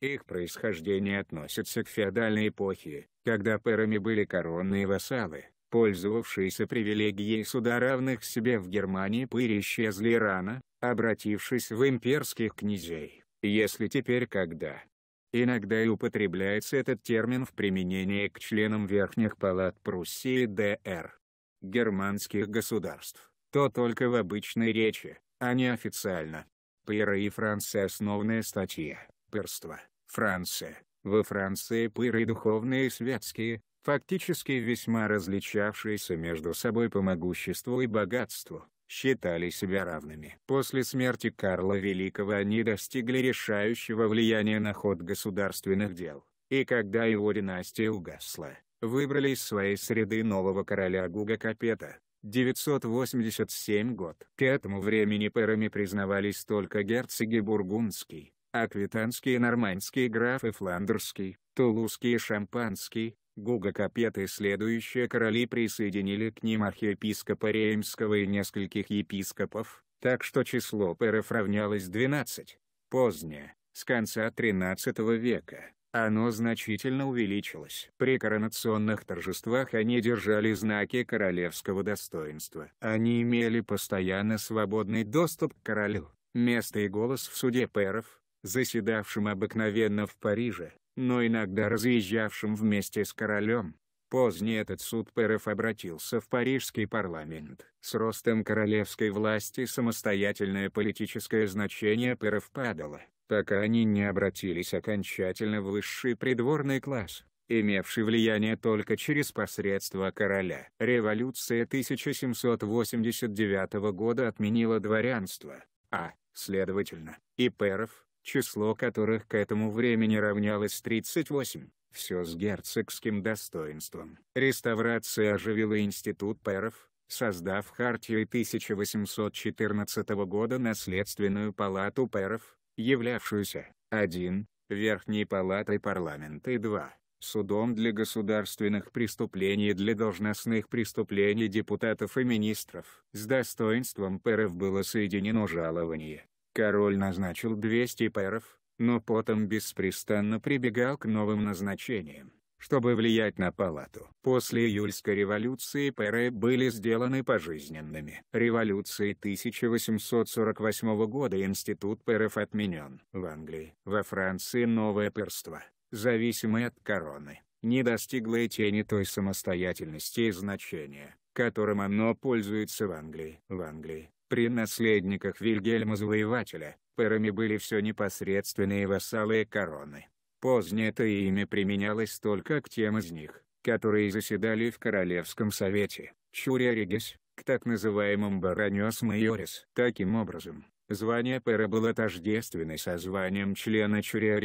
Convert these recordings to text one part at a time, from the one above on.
Их происхождение относится к феодальной эпохе, когда пэрами были коронные вассалы, пользовавшиеся привилегией суда равных себе в Германии пыри исчезли рано, обратившись в имперских князей, если теперь когда. Иногда и употребляется этот термин в применении к членам верхних палат Пруссии ДР германских государств, то только в обычной речи, а не официально. Пыра и Франция основная статья пырство, Франция. Во Франции пыры духовные и светские, фактически весьма различавшиеся между собой по могуществу и богатству, считали себя равными. После смерти Карла Великого они достигли решающего влияния на ход государственных дел, и когда его династия угасла, выбрали из своей среды нового короля Гуга Капета. 987 год. К этому времени пэрами признавались только герцоги Бургундский, аквитанские нормандские графы фландерский, тулузские шампанский, Гуга-Капет и следующие короли присоединили к ним архиепископа Реймского и нескольких епископов, так что число пэров равнялось 12. Позднее, с конца XIII века, оно значительно увеличилось. При коронационных торжествах они держали знаки королевского достоинства. Они имели постоянно свободный доступ к королю, место и голос в суде пэров, заседавшим обыкновенно в Париже, но иногда разъезжавшим вместе с королем. Позднее этот суд Перов обратился в парижский парламент. С ростом королевской власти самостоятельное политическое значение Перов падало, пока они не обратились окончательно в высший придворный класс, имевший влияние только через посредство короля. Революция 1789 года отменила дворянство, а, следовательно, и Перов, число которых к этому времени равнялось 38. Все с герцогским достоинством. Реставрация оживила институт пэров, создав Хартию 1814 года наследственную палату пэров, являвшуюся 1. Верхней палатой парламента и 2. Судом для государственных преступлений и для должностных преступлений депутатов и министров. С достоинством пэров было соединено жалование, Король назначил 200 пэров, но потом беспрестанно прибегал к новым назначениям, чтобы влиять на палату. После июльской революции пэры были сделаны пожизненными. Революцией 1848 года институт пэров отменен. В Англии, во Франции новое пэрство, зависимое от короны, не достигло и тени той самостоятельности и значения, которым оно пользуется в Англии. В Англии, при наследниках Вильгельма Завоевателя, пэрами были все непосредственные вассалы короны. Позднее это имя применялось только к тем из них, которые заседали в Королевском совете, Чуря к так называемым Баронес Майорис. Таким образом, звание пэра было тождественно со званием члена Чуря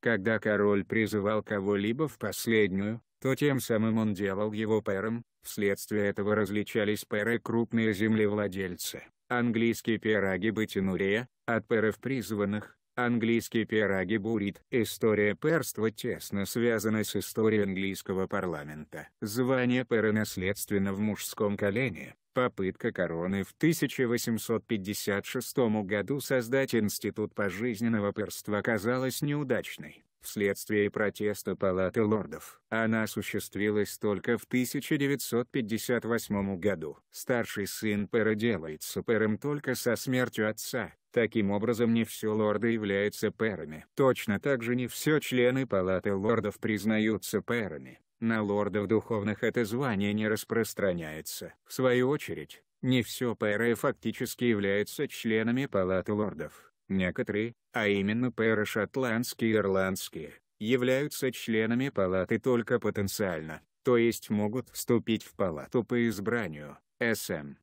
когда король призывал кого-либо в последнюю, то тем самым он делал его пэром, вследствие этого различались пэры крупные землевладельцы, Английские пироги Батинурия, от перов призванных, английские пироги бурит. История перства тесно связана с историей английского парламента. Звание пера наследственно в мужском колене. Попытка короны в 1856 году создать институт пожизненного перства оказалась неудачной. Вследствие протеста Палаты лордов, она осуществилась только в 1958 году. Старший сын Пэра делается Пэром только со смертью отца. Таким образом не все лорды являются Пэрами. Точно так же не все члены Палаты лордов признаются Пэрами. На лордов духовных это звание не распространяется. В свою очередь, не все пэры фактически являются членами Палаты лордов. Некоторые, а именно пэры шотландские и ирландские, являются членами палаты только потенциально, то есть могут вступить в палату по избранию, СМ.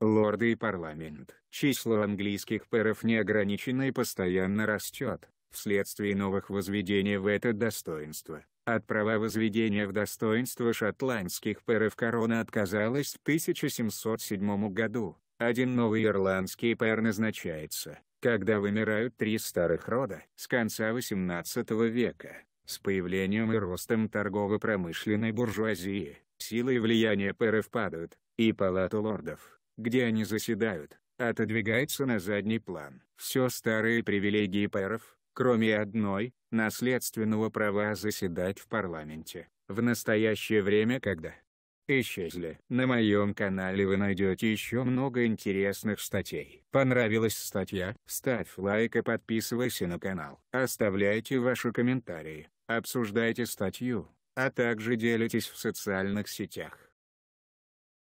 Лорды и парламент. Число английских пэров неограничено и постоянно растет, вследствие новых возведений в это достоинство. От права возведения в достоинство шотландских пэров корона отказалась в 1707 году. Один новый ирландский пэр назначается, когда вымирают три старых рода с конца XVIII века, с появлением и ростом торгово-промышленной буржуазии, силы и влияние ПРФ падают, и палату лордов, где они заседают, отодвигается на задний план. Все старые привилегии ПРФ, кроме одной, наследственного права заседать в парламенте. В настоящее время когда исчезли. На моем канале вы найдете еще много интересных статей. Понравилась статья? Ставь лайк и подписывайся на канал. Оставляйте ваши комментарии, обсуждайте статью, а также делитесь в социальных сетях.